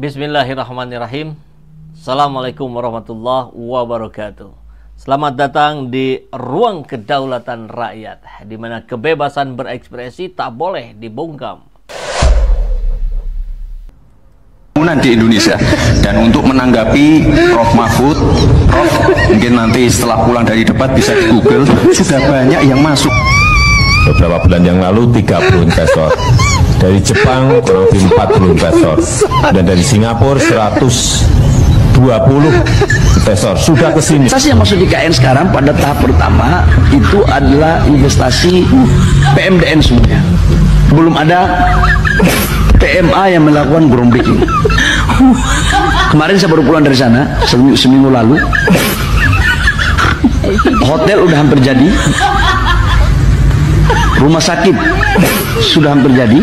Bismillahirrahmanirrahim. Assalamualaikum warahmatullahi wabarakatuh. Selamat datang di ruang kedaulatan rakyat, di mana kebebasan berekspresi tak boleh dibungkam. Pembangunan di Indonesia dan untuk menanggapi Prof Mahfud, Prof mungkin nanti setelah pulang dari debat bisa di Google sudah banyak yang masuk. Beberapa bulan yang lalu 30 investor dari Jepang kurang lebih 40 investor dan dari Singapura 120 investor sudah ke sini. Investasi yang masuk KN sekarang pada tahap pertama itu adalah investasi PMDN semuanya. Belum ada PMA yang melakukan groundbreaking. Kemarin saya baru pulang dari sana seminggu, seminggu lalu. Hotel udah hampir jadi. Rumah sakit sudah hampir jadi.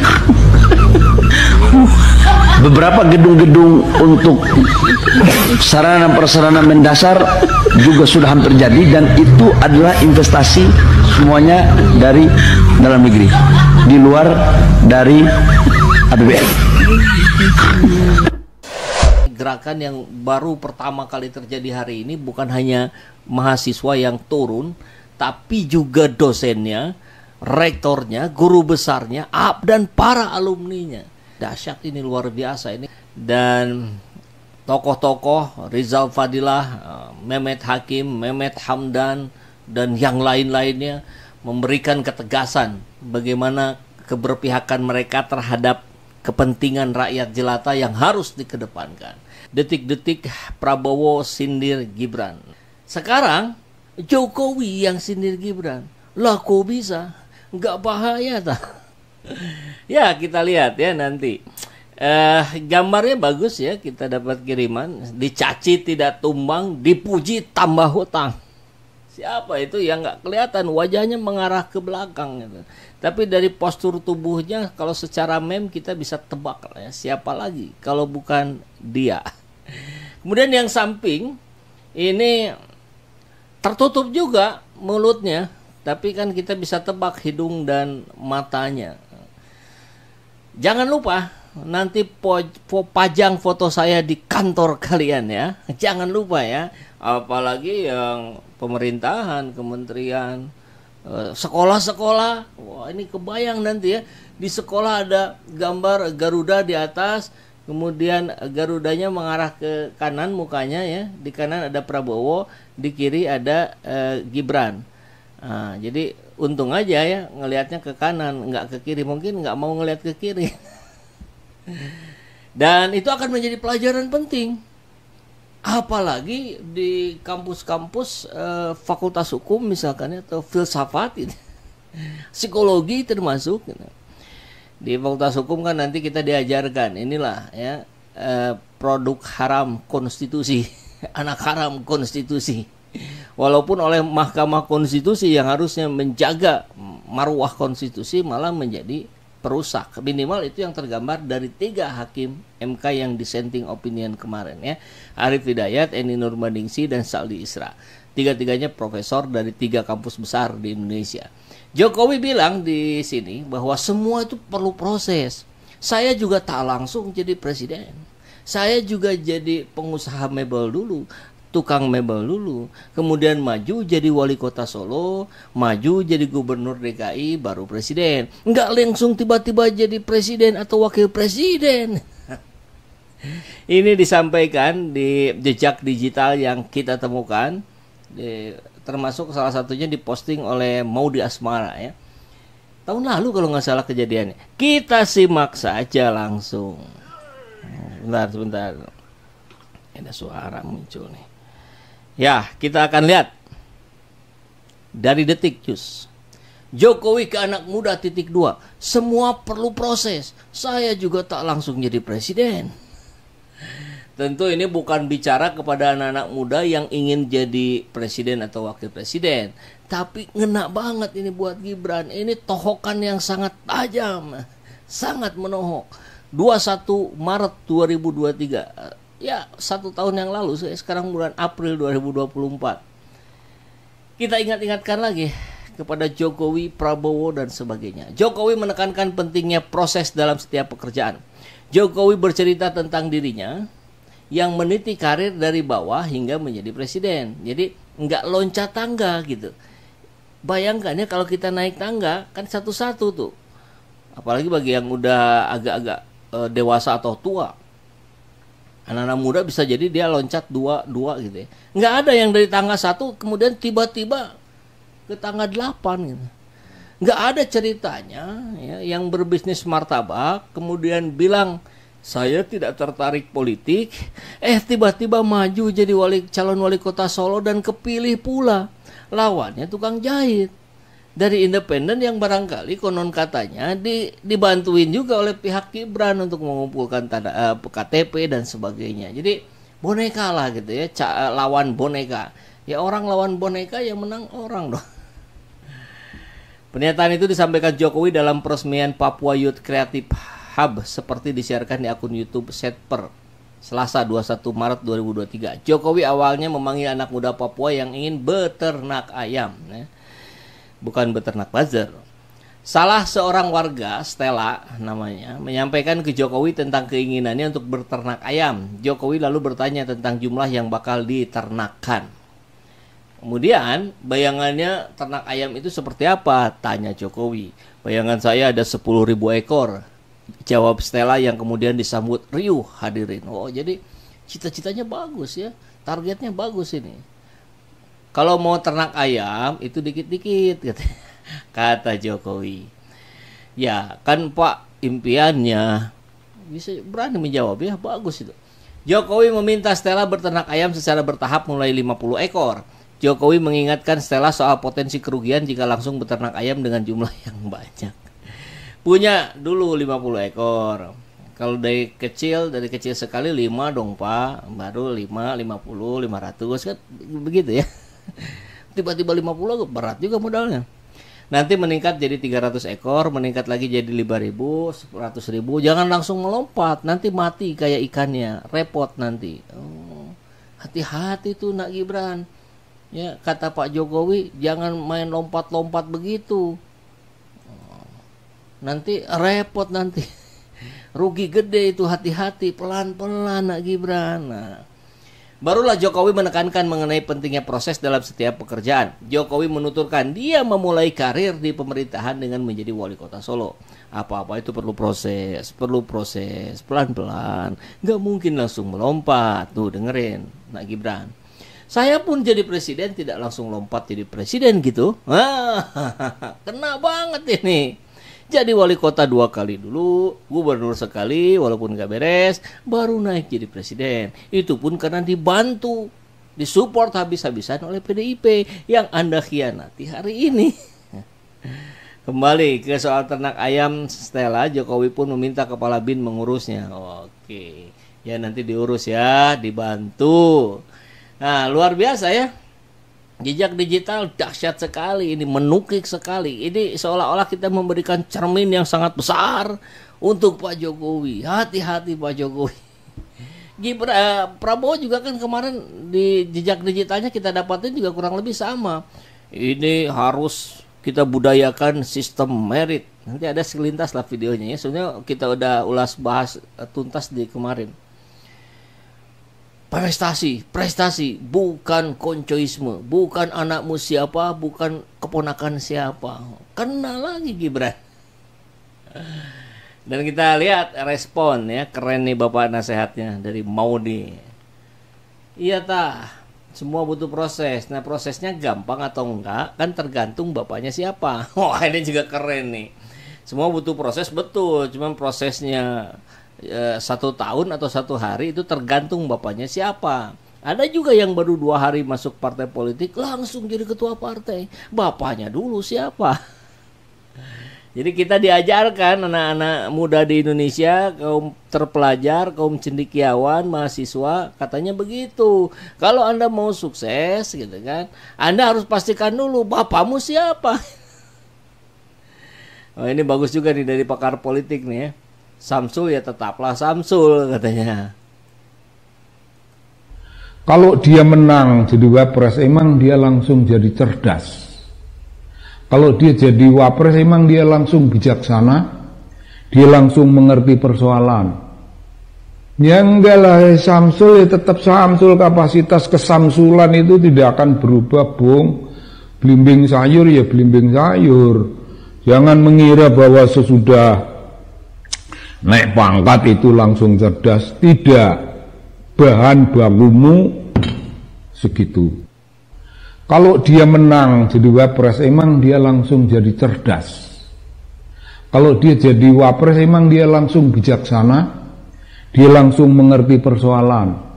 Beberapa gedung-gedung untuk sarana dan prasarana mendasar juga sudah hampir jadi dan itu adalah investasi semuanya dari dalam negeri, di luar dari APBN. Gerakan yang baru pertama kali terjadi hari ini bukan hanya mahasiswa yang turun, tapi juga dosennya, rektornya, guru besarnya, Ab dan para alumninya. Dahsyat ini luar biasa ini. Dan tokoh-tokoh Rizal Fadilah, eh, Mehmet Hakim, Mehmet Hamdan, dan yang lain-lainnya memberikan ketegasan bagaimana keberpihakan mereka terhadap kepentingan rakyat jelata yang harus dikedepankan. Detik-detik Prabowo sindir Gibran. Sekarang Jokowi yang sindir Gibran. Lah kok bisa? nggak bahaya tak ya kita lihat ya nanti eh, gambarnya bagus ya kita dapat kiriman dicaci tidak tumbang dipuji tambah hutang siapa itu yang nggak kelihatan wajahnya mengarah ke belakang gitu. tapi dari postur tubuhnya kalau secara mem kita bisa tebak ya siapa lagi kalau bukan dia kemudian yang samping ini tertutup juga mulutnya tapi kan kita bisa tebak hidung dan matanya. Jangan lupa nanti po, po, pajang foto saya di kantor kalian ya. Jangan lupa ya, apalagi yang pemerintahan, kementerian, eh, sekolah-sekolah. Wah, ini kebayang nanti ya. Di sekolah ada gambar Garuda di atas, kemudian Garudanya mengarah ke kanan mukanya ya. Di kanan ada Prabowo, di kiri ada eh, Gibran Nah, jadi untung aja ya ngelihatnya ke kanan, nggak ke kiri. Mungkin nggak mau ngelihat ke kiri. Dan itu akan menjadi pelajaran penting. Apalagi di kampus-kampus eh, fakultas hukum misalkan ya, atau filsafat gitu. Psikologi termasuk gitu. Di fakultas hukum kan nanti kita diajarkan inilah ya eh, produk haram konstitusi, anak haram konstitusi walaupun oleh Mahkamah Konstitusi yang harusnya menjaga marwah konstitusi malah menjadi perusak. Minimal itu yang tergambar dari tiga hakim MK yang dissenting opinion kemarin ya. Arif Hidayat, Eni Nurmaningsi, dan Saldi Isra. Tiga-tiganya profesor dari tiga kampus besar di Indonesia. Jokowi bilang di sini bahwa semua itu perlu proses. Saya juga tak langsung jadi presiden. Saya juga jadi pengusaha mebel dulu tukang mebel dulu, kemudian maju jadi wali kota Solo, maju jadi gubernur DKI, baru presiden. Nggak langsung tiba-tiba jadi presiden atau wakil presiden. Ini disampaikan di jejak digital yang kita temukan, di, termasuk salah satunya diposting oleh Maudi Asmara ya. Tahun lalu kalau nggak salah kejadiannya. Kita simak saja langsung. Bentar, bentar Ada suara muncul nih. Ya, kita akan lihat dari detik news. Jokowi ke anak muda titik dua. Semua perlu proses. Saya juga tak langsung jadi presiden. Tentu ini bukan bicara kepada anak-anak muda yang ingin jadi presiden atau wakil presiden. Tapi ngena banget ini buat Gibran. Ini tohokan yang sangat tajam. Sangat menohok. 21 Maret 2023 ya satu tahun yang lalu sekarang bulan April 2024 kita ingat-ingatkan lagi kepada Jokowi, Prabowo dan sebagainya. Jokowi menekankan pentingnya proses dalam setiap pekerjaan. Jokowi bercerita tentang dirinya yang meniti karir dari bawah hingga menjadi presiden. Jadi nggak loncat tangga gitu. Bayangkannya kalau kita naik tangga kan satu-satu tuh. Apalagi bagi yang udah agak-agak eh, dewasa atau tua anak-anak muda bisa jadi dia loncat dua dua gitu ya nggak ada yang dari tangga satu kemudian tiba-tiba ke tangga delapan gitu nggak ada ceritanya ya, yang berbisnis martabak kemudian bilang saya tidak tertarik politik eh tiba-tiba maju jadi wali calon wali kota Solo dan kepilih pula lawannya tukang jahit dari independen yang barangkali konon katanya di, dibantuin juga oleh pihak Gibran untuk mengumpulkan tanda uh, eh, KTP dan sebagainya. Jadi boneka lah gitu ya, ca eh, lawan boneka. Ya orang lawan boneka yang menang orang dong. Pernyataan itu disampaikan Jokowi dalam peresmian Papua Youth Creative Hub seperti disiarkan di akun YouTube Setper Selasa 21 Maret 2023. Jokowi awalnya memanggil anak muda Papua yang ingin beternak ayam. Ya bukan beternak buzzer. Salah seorang warga, Stella namanya, menyampaikan ke Jokowi tentang keinginannya untuk beternak ayam. Jokowi lalu bertanya tentang jumlah yang bakal diternakkan. Kemudian, bayangannya ternak ayam itu seperti apa? Tanya Jokowi. Bayangan saya ada 10.000 ekor. Jawab Stella yang kemudian disambut riuh hadirin. Oh, jadi cita-citanya bagus ya. Targetnya bagus ini kalau mau ternak ayam itu dikit-dikit kata, kata Jokowi. Ya, kan Pak impiannya bisa berani menjawab ya, bagus itu. Jokowi meminta Stella berternak ayam secara bertahap mulai 50 ekor. Jokowi mengingatkan Stella soal potensi kerugian jika langsung beternak ayam dengan jumlah yang banyak. Punya dulu 50 ekor. Kalau dari kecil, dari kecil sekali 5 dong Pak, baru 5, 50, 500 kan begitu ya. tiba-tiba 50 berat juga modalnya nanti meningkat jadi 300 ekor meningkat lagi jadi 5000 ribu jangan langsung melompat nanti mati kayak ikannya repot nanti hati oh, hati-hati tuh nak Gibran ya kata Pak Jokowi jangan main lompat-lompat begitu oh, nanti repot nanti rugi gede itu hati-hati pelan-pelan nak Gibran nah Barulah Jokowi menekankan mengenai pentingnya proses dalam setiap pekerjaan. Jokowi menuturkan dia memulai karir di pemerintahan dengan menjadi wali kota Solo. Apa-apa itu perlu proses, perlu proses, pelan-pelan. Gak mungkin langsung melompat. Tuh dengerin, Nak Gibran. Saya pun jadi presiden tidak langsung lompat jadi presiden gitu. Wah, kena banget ini jadi wali kota dua kali dulu, gubernur sekali walaupun gak beres, baru naik jadi presiden. Itu pun karena dibantu, disupport habis-habisan oleh PDIP yang Anda khianati hari ini. Kembali ke soal ternak ayam Stella, Jokowi pun meminta kepala BIN mengurusnya. Oke, ya nanti diurus ya, dibantu. Nah, luar biasa ya. Jejak digital dahsyat sekali ini, menukik sekali. Ini seolah-olah kita memberikan cermin yang sangat besar untuk Pak Jokowi. Hati-hati Pak Jokowi. Gibra, eh, Prabowo juga kan kemarin di jejak digitalnya kita dapatin juga kurang lebih sama. Ini harus kita budayakan sistem merit. Nanti ada selintas lah videonya ya. Sebenarnya kita udah ulas bahas tuntas di kemarin prestasi, prestasi, bukan koncoisme, bukan anakmu siapa, bukan keponakan siapa. kenal lagi Gibran. Dan kita lihat respon ya, keren nih Bapak nasehatnya dari Maudi. Iya ta semua butuh proses. Nah prosesnya gampang atau enggak kan tergantung bapaknya siapa. Wah oh, ini juga keren nih. Semua butuh proses betul, cuman prosesnya e, satu tahun atau satu hari itu tergantung bapaknya siapa. Ada juga yang baru dua hari masuk partai politik langsung jadi ketua partai. Bapaknya dulu siapa? Jadi kita diajarkan anak-anak muda di Indonesia, kaum terpelajar, kaum cendikiawan, mahasiswa, katanya begitu. Kalau Anda mau sukses gitu kan, Anda harus pastikan dulu bapakmu siapa. Oh, ini bagus juga nih dari pakar politik nih ya. Samsul ya tetaplah Samsul katanya. Kalau dia menang jadi wapres, emang dia langsung jadi cerdas. Kalau dia jadi wapres, emang dia langsung bijaksana. Dia langsung mengerti persoalan. Yang enggak lah, Samsul ya tetap Samsul. Kapasitas kesamsulan itu tidak akan berubah, Bung. Belimbing sayur ya belimbing sayur. Jangan mengira bahwa sesudah Naik pangkat itu langsung cerdas, tidak. Bahan bangumu segitu. Kalau dia menang jadi wapres, emang dia langsung jadi cerdas. Kalau dia jadi wapres, emang dia langsung bijaksana. Dia langsung mengerti persoalan.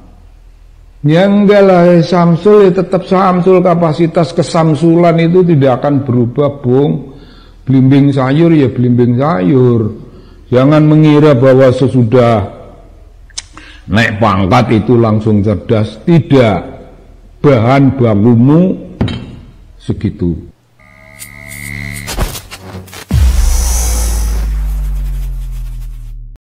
Ya enggak lah, eh, Samsul ya tetap Samsul kapasitas kesamsulan itu tidak akan berubah, Bung. Belimbing sayur ya belimbing sayur. Jangan mengira bahwa sesudah naik pangkat itu langsung cerdas. Tidak. Bahan bangumu segitu.